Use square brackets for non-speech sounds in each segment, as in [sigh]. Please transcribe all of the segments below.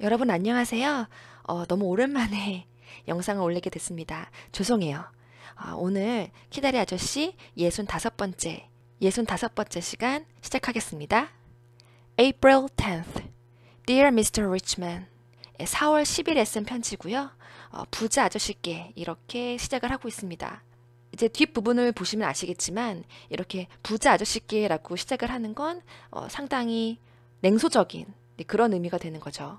여러분 안녕하세요. 어, 너무 오랜만에 [laughs] 영상을 올리게 됐습니다. 죄송해요. 어, 오늘 키다리 아저씨 65번째, 65번째 시간 시작하겠습니다. April 10th. Dear Mr. Richman. 4월 10일에 쓴 편지고요. 어, 부자 아저씨께 이렇게 시작을 하고 있습니다. 이제 뒷부분을 보시면 아시겠지만 이렇게 부자 아저씨께라고 시작을 하는 건 어, 상당히 냉소적인 네, 그런 의미가 되는 거죠.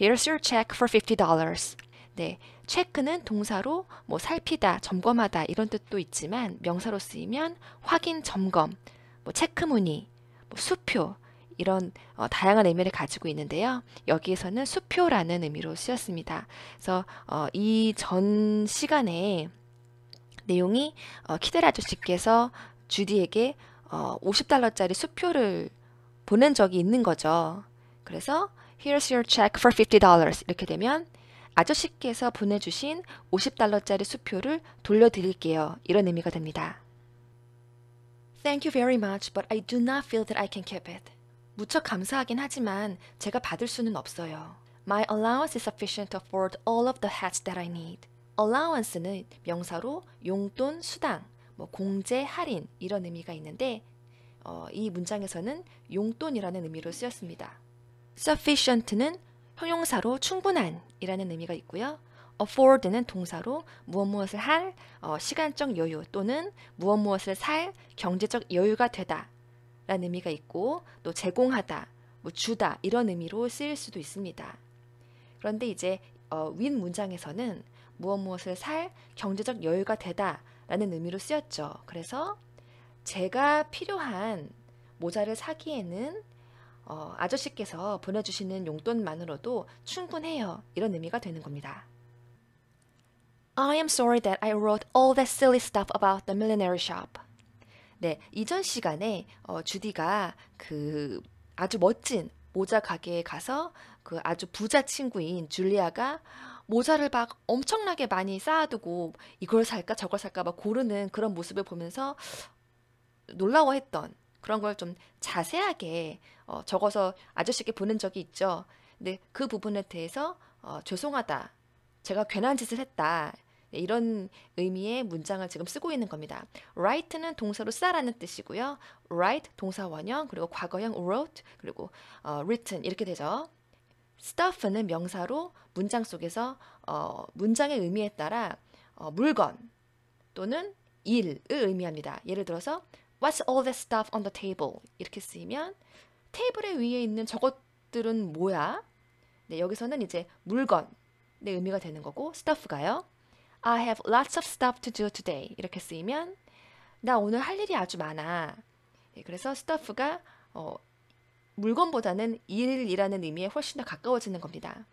Here's your check for $50. 네, 체크는 동사로 뭐 살피다, 점검하다 이런 뜻도 있지만 명사로 쓰이면 확인, 점검, 뭐 체크 무늬뭐 수표 이런 어, 다양한 의미를 가지고 있는데요. 여기에서는 수표라는 의미로 쓰였습니다. 그래서 어, 이전 시간에 내용이 어, 키델 아저씨께서 주디에게 어, 50달러짜리 수표를 보낸 적이 있는 거죠. 그래서 Here's your check for $50. 이렇게 되면 아저씨께서 보내주신 50달러짜리 수표를 돌려드릴게요. 이런 의미가 됩니다. Thank you very much, but I do not feel that I can keep it. 무척 감사하긴 하지만 제가 받을 수는 없어요. My allowance is sufficient to afford all of the hats that I need. allowance는 명사로 용돈, 수당, 뭐 공제, 할인 이런 의미가 있는데 어, 이 문장에서는 용돈이라는 의미로 쓰였습니다. sufficient는 형용사로 충분한 이라는 의미가 있고요. afford는 동사로 무엇 무엇을 할 어, 시간적 여유 또는 무엇 무엇을 살 경제적 여유가 되다 라는 의미가 있고 또 제공하다, 뭐 주다 이런 의미로 쓰일 수도 있습니다. 그런데 이제 어, 윈 문장에서는 무엇 무엇을 살 경제적 여유가 되다 라는 의미로 쓰였죠. 그래서 제가 필요한 모자를 사기에는 어, 아저씨께서 보내주시는 용돈만으로도 충분해요. 이런 의미가 되는 겁니다. I am sorry that I wrote all that silly stuff about the millinery shop. 네, 이전 시간에 어, 주디가 그 아주 멋진 모자 가게에 가서 그 아주 부자 친구인 줄리아가 모자를 막 엄청나게 많이 쌓아두고 이걸 살까 저걸 살까 막 고르는 그런 모습을 보면서 놀라워했던 그런 걸 좀 자세하게 어, 적어서 아저씨께 보낸 적이 있죠. 근데 그 부분에 대해서 어, 죄송하다. 제가 괜한 짓을 했다. 네, 이런 의미의 문장을 지금 쓰고 있는 겁니다. write는 동사로 쓰다라는 뜻이고요. write 동사 원형 그리고 과거형 wrote 그리고 어, written 이렇게 되죠. stuff는 명사로 문장 속에서 어, 문장의 의미에 따라 어, 물건 또는 일을 의미합니다. 예를 들어서 What's all that stuff on the table? 이렇게 쓰이면 테이블에 위에 있는 저것들은 뭐야? 네, 여기서는 이제 물건의 네, 의미가 되는 거고 stuff가요. I have lots of stuff to do today. 이렇게 쓰이면 나 오늘 할 일이 아주 많아. 네, 그래서 stuff가 어, 물건보다는 일이라는 의미에 훨씬 더 가까워지는 겁니다.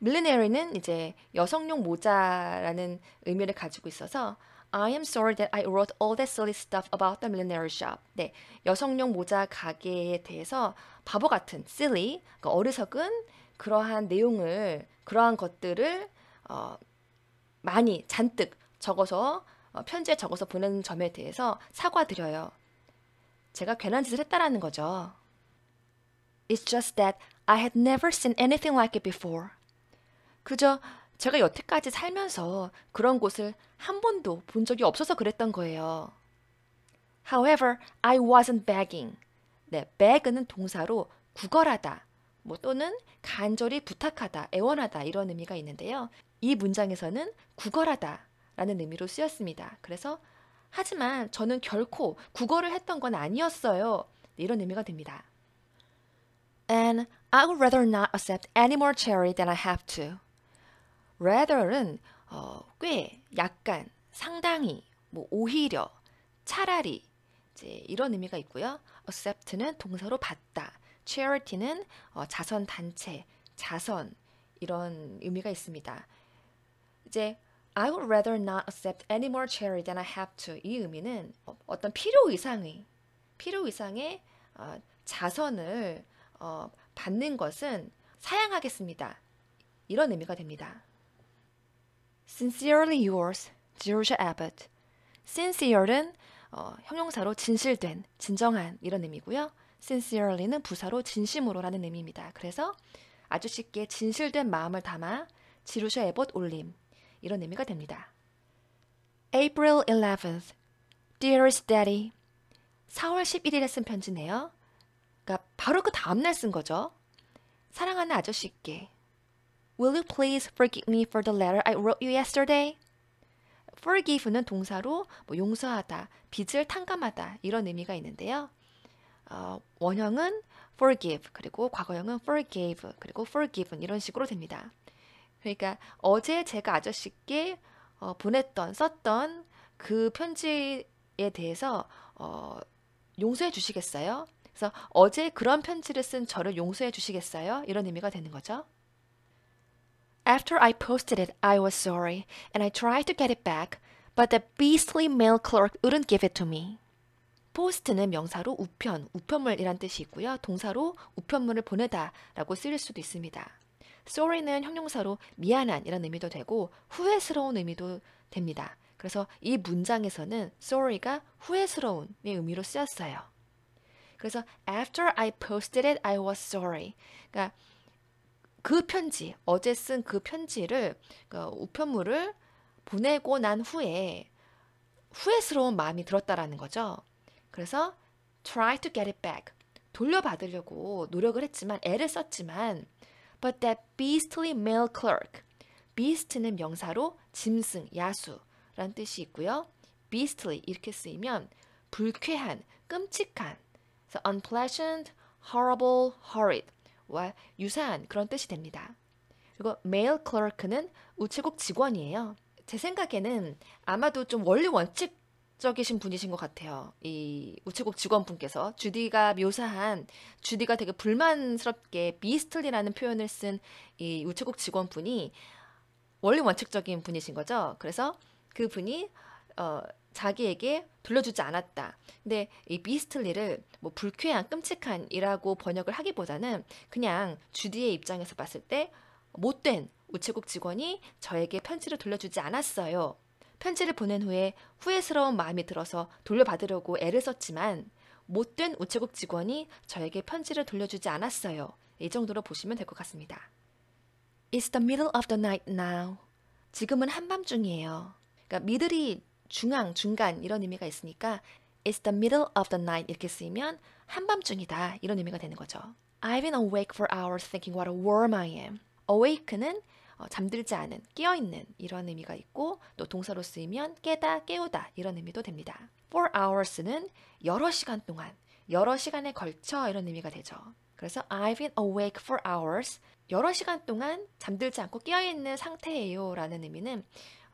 m i i l l 밀리 r 리는 이제 여성용 모자라는 의미를 가지고 있어서 I am sorry that I wrote all that silly stuff about the millinery shop. 네, 여성용 모자 가게에 대해서 바보 같은 silly, 그러니까 어리석은 그러한 내용을 그러한 것들을 어, 많이 잔뜩 적어서 어, 편지에 적어서 보낸 점에 대해서 사과드려요. 제가 괜한 짓을 했다라는 거죠. It's just that I had never seen anything like it before. 그저 제가 여태까지 살면서 그런 곳을 한 번도 본 적이 없어서 그랬던 거예요. However, I wasn't begging. 네, beg는 동사로 구걸하다, 뭐 또는 간절히 부탁하다, 애원하다 이런 의미가 있는데요. 이 문장에서는 구걸하다 라는 의미로 쓰였습니다. 그래서 하지만 저는 결코 구걸을 했던 건 아니었어요. 네, 이런 의미가 됩니다. And I would rather not accept any more charity than I have to. rather는 어, 꽤, 약간, 상당히, 뭐 오히려, 차라리 이제 이런 의미가 있고요. accept는 동사로 받다, charity는 어, 자선 단체, 자선 이런 의미가 있습니다. 이제 I would rather not accept any more charity than I have to 이 의미는 어떤 필요 이상의 필요 이상의 어, 자선을 어, 받는 것은 사양하겠습니다. 이런 의미가 됩니다. Sincerely yours, g e o r s i a Abbott. Sincere는 어, 형용사로 진실된, 진정한 이런 의미고요. Sincerely는 부사로 진심으로라는 의미입니다. 그래서 아주 쉽게 진실된 마음을 담아 지루셔 에봇 올림 이런 의미가 됩니다. April 11th, Dearest Daddy. 4월 11일에 쓴 편지네요. 그러니까 바로 그 다음날 쓴 거죠. 사랑하는 아저씨께 Will you please forgive me for the letter I wrote you yesterday? forgive는 동사로 뭐 용서하다, 빚을 탕감하다 이런 의미가 있는데요. 어, 원형은 forgive 그리고 과거형은 forgave 그리고 forgiven 이런 식으로 됩니다. 그러니까 어제 제가 아저씨께 어, 보냈던 썼던 그 편지에 대해서 어, 용서해 주시겠어요? 그래서 어제 그런 편지를 쓴 저를 용서해 주시겠어요? 이런 의미가 되는 거죠. After I posted it, I was sorry, and I tried to get it back, but the beastly mail clerk wouldn't give it to me. p o s t 는 명사로 우편, 우편물이란 뜻이 있고요. 동사로 우편물을 보내다라고 쓰일 수도 있습니다. sorry는 형용사로 미안한이런 의미도 되고 후회스러운 의미도 됩니다. 그래서 이 문장에서는 sorry가 후회스러운의 의미로 쓰였어요. 그래서 after I posted it, I was sorry. 그러니까 그 편지, 어제 쓴 그 편지를, 그 우편물을 보내고 난 후에 후회스러운 마음이 들었다라는 거죠. 그래서 try to get it back. 돌려받으려고 노력을 했지만 애를 썼지만 but that beastly mail clerk. beast는 명사로 짐승, 야수라 뜻이 있고요. beastly 이렇게 쓰이면 불쾌한, 끔찍한. So unpleasant, horrible, horrid. 와 유사한 그런 뜻이 됩니다. 그리고 male clerk는 우체국 직원이에요. 제 생각에는 아마도 좀 원리 원칙 적이신 분이신 것 같아요. 이 우체국 직원분께서 주디가 묘사한 주디가 되게 불만스럽게 비스틀리라는 표현을 쓴 이 우체국 직원분이 원리 원칙적인 분이신 거죠. 그래서 그분이 어, 자기에게 불러주지 않았다. 근데 이 비스틀리를 뭐 불쾌한 끔찍한이라고 번역을 하기보다는 그냥 주디의 입장에서 봤을 때 못된 우체국 직원이 저에게 편지를 돌려주지 않았어요. 편지를 보낸 후에 후회스러운 마음이 들어서 돌려받으려고 애를 썼지만 못된 우체국 직원이 저에게 편지를 돌려주지 않았어요. 이 정도로 보시면 될 것 같습니다. It's the middle of the night now. 지금은 한밤중이에요. 그러니까 미들이 중앙, 중간 이런 의미가 있으니까 It's the middle of the night 이렇게 쓰이면 한밤중이다 이런 의미가 되는 거죠. I've been awake for hours thinking what a worm I am. awake는 어, 잠들지 않은, 깨어있는 이런 의미가 있고 또 동사로 쓰이면 깨다, 깨우다 이런 의미도 됩니다. for hours는 여러 시간 동안, 여러 시간에 걸쳐 이런 의미가 되죠. 그래서 I've been awake for hours 여러 시간 동안 잠들지 않고 깨어있는 상태예요 라는 의미는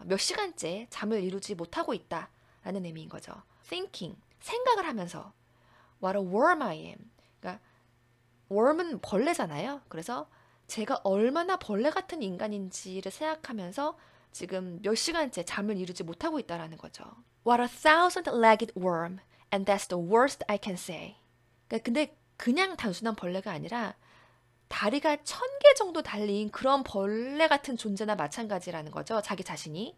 몇 시간째 잠을 이루지 못하고 있다라는 의미인 거죠. thinking 생각을 하면서 what a worm I am. 그러니까 worm은 벌레잖아요. 그래서 제가 얼마나 벌레 같은 인간인지를 생각하면서 지금 몇 시간째 잠을 이루지 못하고 있다라는 거죠. What a thousand-legged worm, and that's the worst I can say. 그러니까 근데 그냥 단순한 벌레가 아니라 다리가 천개 정도 달린 그런 벌레 같은 존재나 마찬가지라는 거죠. 자기 자신이.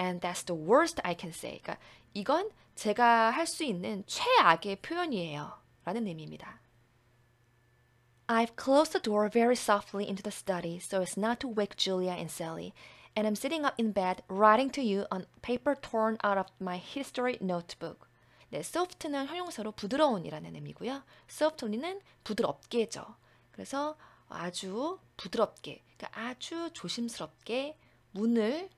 And that's the worst I can say. 그러니까 이건 제가 할 수 있는 최악의 표현이에요. 라는 의미입니다. I've closed the door very softly into the study so as not to wake Julia and Sally, and I'm sitting up in bed writing to you on paper torn out of my history notebook. 네, soft는 형용사로 부드러운이라는 의미고요. softly는 부드럽게죠. 그래서 아주 부드럽게, 그러니까 아주 조심스럽게 문을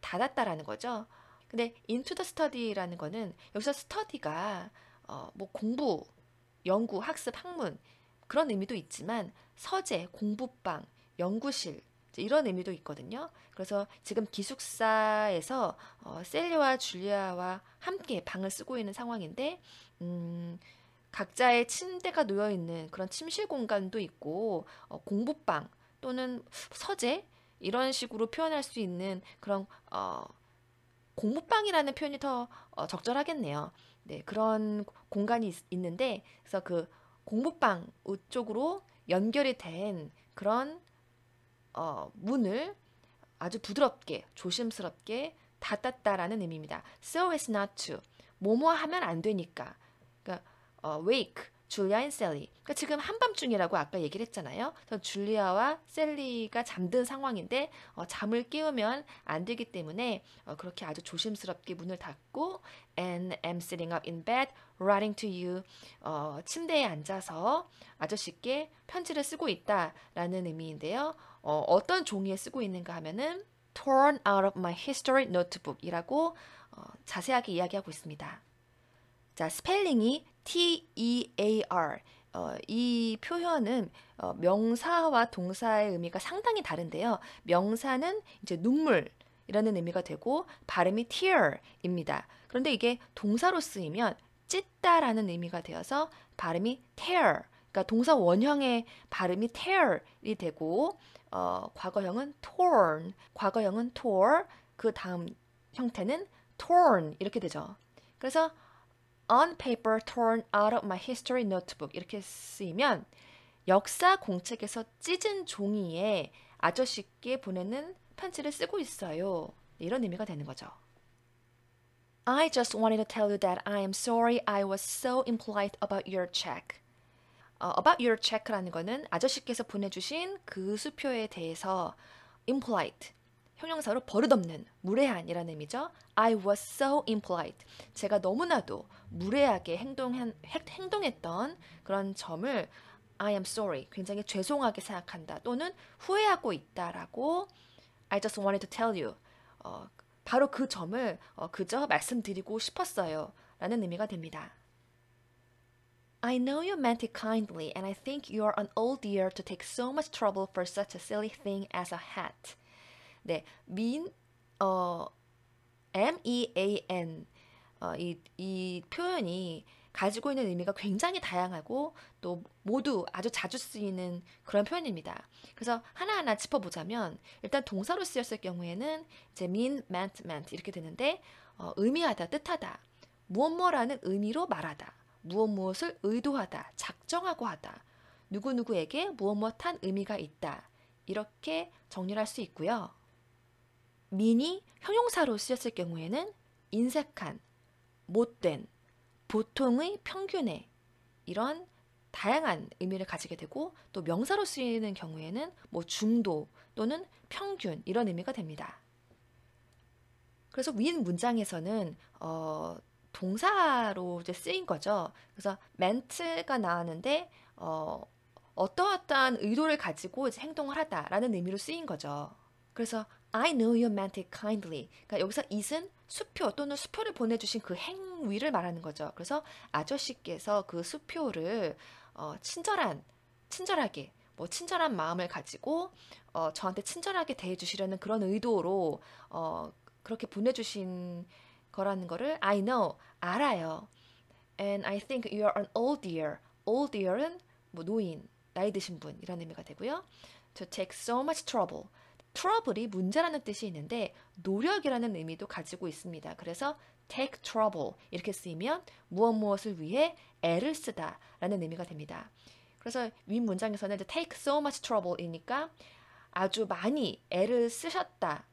닫았다라는 거죠. 근데 into the study라는 거는 여기서 study가 어, 뭐 공부, 연구, 학습, 학문 그런 의미도 있지만 서재, 공부방, 연구실 이런 의미도 있거든요. 그래서 지금 기숙사에서 어, 셀리와 줄리아와 함께 방을 쓰고 있는 상황인데 음, 각자의 침대가 놓여 있는 그런 침실 공간도 있고 어, 공부방 또는 서재 이런 식으로 표현할 수 있는 그런 어, 공부방이라는 표현이 더 어, 적절하겠네요. 네, 그런 공간이 있, 는데 그래서 그 공부방 쪽으로 연결이 된 그런 어, 문을 아주 부드럽게 조심스럽게 닫았다라는 의미입니다. So as not to 뭐뭐 하면 안 되니까. 그러니까 어, wake, 줄리아인 셀리. 그러니까 지금 한밤중이라고 아까 얘기를 했잖아요. 줄리아와 셀리가 잠든 상황인데 어, 잠을 깨우면 안 되기 때문에 어, 그렇게 아주 조심스럽게 문을 닫고 and am sitting up in bed writing to you. 어, 침대에 앉아서 아저씨께 편지를 쓰고 있다라는 의미인데요. 어, 어떤 종이에 쓰고 있는가 하면은 torn out of my history notebook이라고 어, 자세하게 이야기하고 있습니다. 자, 스펠링이 TEAR 어, 이 표현은 어, 명사와 동사의 의미가 상당히 다른데요. 명사는 이제 눈물 이라는 의미가 되고 발음이 tear입니다. 그런데 이게 동사로 쓰이면 찢다라는 의미가 되어서 발음이 tear 그러니까 동사 원형의 발음이 tear이 되고 어, 과거형은 torn 과거형은 tore 그 다음 형태는 torn 이렇게 되죠. 그래서 on paper torn out of my history notebook 이렇게 쓰이면 역사 공책에서 찢은 종이에 아저씨께 보내는 편지를 쓰고 있어요. 이런 의미가 되는 거죠. I just wanted to tell you that I am sorry I was so impolite about your check. 어, about your check라는 거는 아저씨께서 보내주신 그 수표에 대해서 impolite 형용사로 버릇없는, 무례한이라는 의미죠. I was so impolite. 제가 너무나도 무례하게 행동한, 행동했던 그런 점을 I am sorry. 굉장히 죄송하게 생각한다. 또는 후회하고 있다라고 I just wanted to tell you. 어, 바로 그 점을 어, 그저 말씀드리고 싶었어요. 라는 의미가 됩니다. I know you meant it kindly and I think you are an old dear to take so much trouble for such a silly thing as a hat. 네, 민, e a n 어 M E A N 이이 어, 이 표현이 가지고 있는 의미가 굉장히 다양하고 또 모두 아주 자주 쓰이는 그런 표현입니다. 그래서 하나하나 짚어보자면 일단 동사로 쓰였을 경우에는 이제 mean, meant, meant 이렇게 되는데 어, 의미하다, 뜻하다, 무엇 뭐라는 의미로 말하다, 무엇 무엇을 의도하다, 작정하고 하다, 누구누구에게 무엇 무엇한 의미가 있다 이렇게 정리할 수 있고요. 민이 형용사로 쓰였을 경우에는 인색한, 못된, 보통의, 평균의 이런 다양한 의미를 가지게 되고 또 명사로 쓰이는 경우에는 뭐 중도 또는 평균 이런 의미가 됩니다. 그래서 윈 문장에서는 어, 동사로 이제 쓰인 거죠. 그래서 멘트가 나왔는데 어, 어떠어떠한 의도를 가지고 이제 행동을 하다라는 의미로 쓰인 거죠. 그래서 I know you meant it kindly. 그러니까 여기서 it은 수표 또는 수표를 보내주신 그 행위를 말하는 거죠. 그래서 아저씨께서 그 수표를 어, 친절한, 친절하게, 뭐 친절한 마음을 가지고 어, 저한테 친절하게 대해주시려는 그런 의도로 어, 그렇게 보내주신 거라는 거를 I know, 알아요. And I think you are an old dear. old dear은 뭐 노인, 나이 드신 분이라는 의미가 되고요. To take so much trouble. 트러블이 문제라는 뜻이 있는데 노력이라는 의미도 가지고 있습니다. 그래서 take trouble 이렇게 쓰이면 무엇 무엇을 위해 애를 쓰다라는 의미가 됩니다. 그래서 윗 문장에서는 이제 take so much trouble이니까 아주 많이 애를 쓰셨다.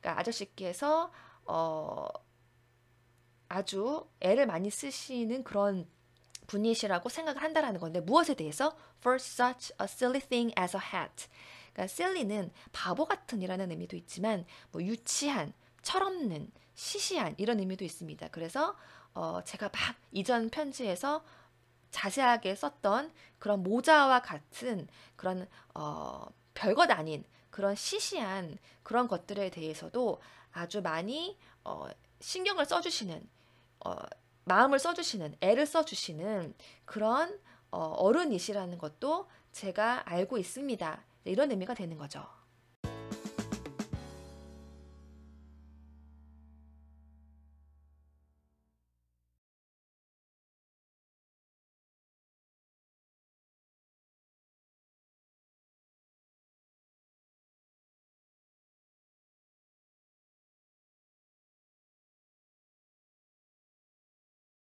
그러니까 아저씨께서 어 아주 애를 많이 쓰시는 그런 분이시라고 생각을 한다라는 건데 무엇에 대해서 for such a silly thing as a hat 그러니까 silly는 바보 같은이라는 의미도 있지만 뭐 유치한, 철없는, 시시한 이런 의미도 있습니다. 그래서 어, 제가 막 이전 편지에서 자세하게 썼던 그런 모자와 같은 그런 어, 별것 아닌 그런 시시한 그런 것들에 대해서도 아주 많이 어, 신경을 써주시는 어, 마음을 써주시는 애를 써주시는 그런 어, 어른이시라는 것도 제가 알고 있습니다. 네, 이런 의미가 되는 거죠.